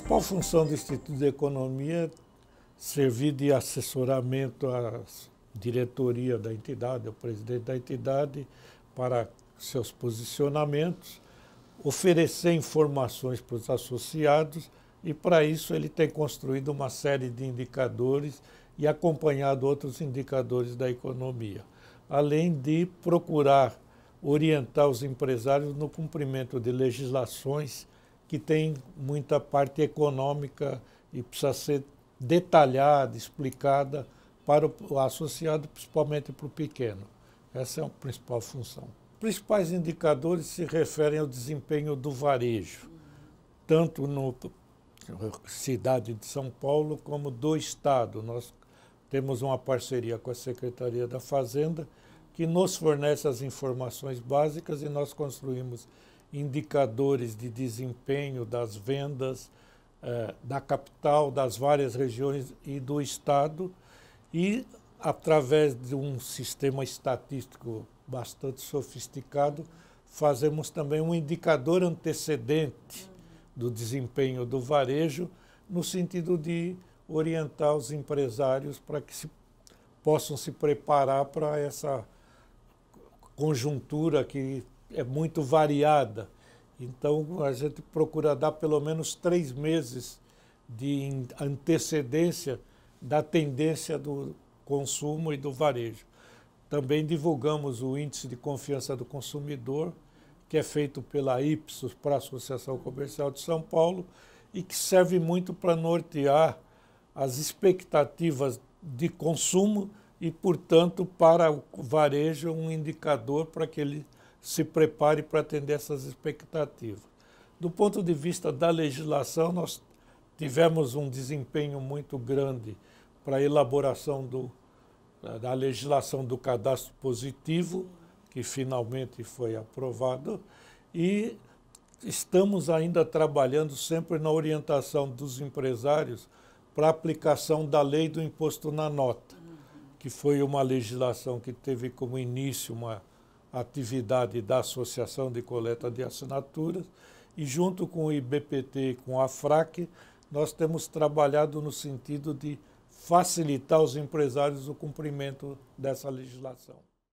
principal função do Instituto de Economia é servir de assessoramento à diretoria da entidade, ao presidente da entidade, para seus posicionamentos, oferecer informações para os associados e, para isso, ele tem construído uma série de indicadores e acompanhado outros indicadores da economia, além de procurar orientar os empresários no cumprimento de legislações que tem muita parte econômica e precisa ser detalhada, explicada para o associado, principalmente para o pequeno. Essa é a principal função. Principais indicadores se referem ao desempenho do varejo, tanto no cidade de São Paulo como do estado. Nós temos uma parceria com a Secretaria da Fazenda que nos fornece as informações básicas e nós construímos indicadores de desempenho das vendas eh, da capital, das várias regiões e do Estado, e através de um sistema estatístico bastante sofisticado, fazemos também um indicador antecedente do desempenho do varejo, no sentido de orientar os empresários para que se, possam se preparar para essa conjuntura que é muito variada. Então, a gente procura dar pelo menos três meses de antecedência da tendência do consumo e do varejo. Também divulgamos o índice de confiança do consumidor, que é feito pela Ipsos para a Associação Comercial de São Paulo e que serve muito para nortear as expectativas de consumo e, portanto, para o varejo, um indicador para que ele se prepare para atender essas expectativas. Do ponto de vista da legislação, nós tivemos um desempenho muito grande para a elaboração do, da legislação do cadastro positivo, que finalmente foi aprovado, e estamos ainda trabalhando sempre na orientação dos empresários para a aplicação da lei do imposto na nota, que foi uma legislação que teve como início uma atividade da Associação de Coleta de Assinaturas e junto com o IBPT e com a FRAC, nós temos trabalhado no sentido de facilitar aos empresários o cumprimento dessa legislação.